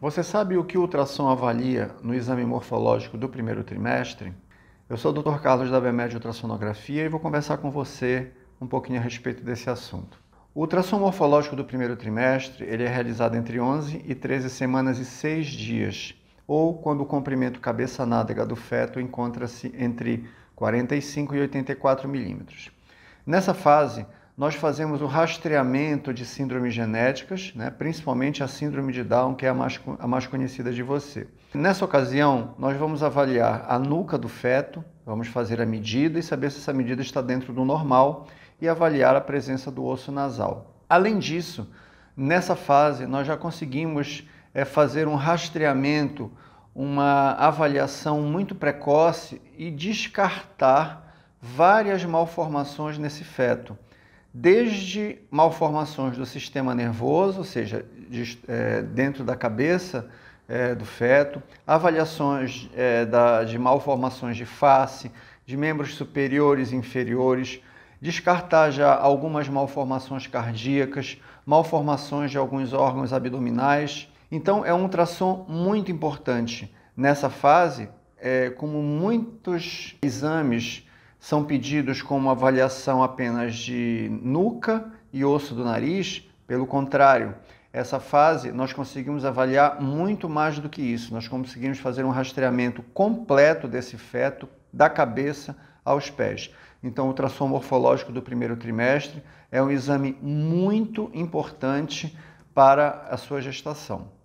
Você sabe o que o ultrassom avalia no exame morfológico do primeiro trimestre? Eu sou o Dr. Carlos da BMED Ultrassonografia e vou conversar com você um pouquinho a respeito desse assunto. O ultrassom morfológico do primeiro trimestre ele é realizado entre 11 e 13 semanas e 6 dias, ou quando o comprimento cabeça-nádega do feto encontra-se entre 45 e 84 milímetros. Nessa fase, nós fazemos o rastreamento de síndromes genéticas, né, principalmente a síndrome de Down, que é a mais, a mais conhecida de você. Nessa ocasião, nós vamos avaliar a nuca do feto, vamos fazer a medida e saber se essa medida está dentro do normal e avaliar a presença do osso nasal. Além disso, nessa fase, nós já conseguimos é, fazer um rastreamento, uma avaliação muito precoce e descartar várias malformações nesse feto desde malformações do sistema nervoso, ou seja, de, é, dentro da cabeça é, do feto, avaliações é, da, de malformações de face, de membros superiores e inferiores, descartar já algumas malformações cardíacas, malformações de alguns órgãos abdominais. Então, é um ultrassom muito importante nessa fase, é, como muitos exames são pedidos com uma avaliação apenas de nuca e osso do nariz? Pelo contrário, essa fase nós conseguimos avaliar muito mais do que isso. Nós conseguimos fazer um rastreamento completo desse feto, da cabeça aos pés. Então, o ultrassom morfológico do primeiro trimestre é um exame muito importante para a sua gestação.